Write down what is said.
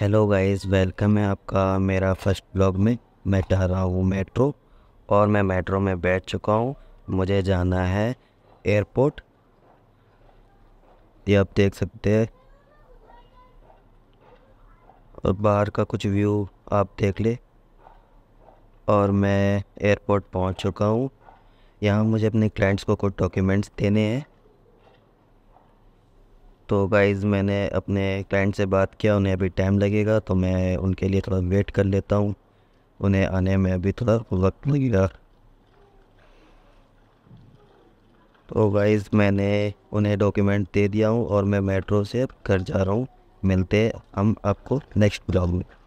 hello guys welcome है आपका मेरा फर्स्ट ब्लॉग में मैं ठहरा हूँ मेट्रो और मैं मेट्रो में बैठ चुका हूँ मुझे जाना है एयरपोर्ट ये आप देख सकते हैं और बाहर का कुछ व्यू आप देख ले और मैं एयरपोर्ट पहुँच चुका हूँ यहाँ मुझे अपने क्लाइंट्स को कुछ डॉक्यूमेंट्स देने हैं तो गाइज़ मैंने अपने क्लाइंट से बात किया उन्हें अभी टाइम लगेगा तो मैं उनके लिए थोड़ा वेट कर लेता हूँ उन्हें आने में अभी थोड़ा वक्त लगेगा तो गाइज़ मैंने उन्हें डॉक्यूमेंट दे दिया हूँ और मैं मेट्रो से घर जा रहा हूँ मिलते हम आपको नेक्स्ट ब्लॉग में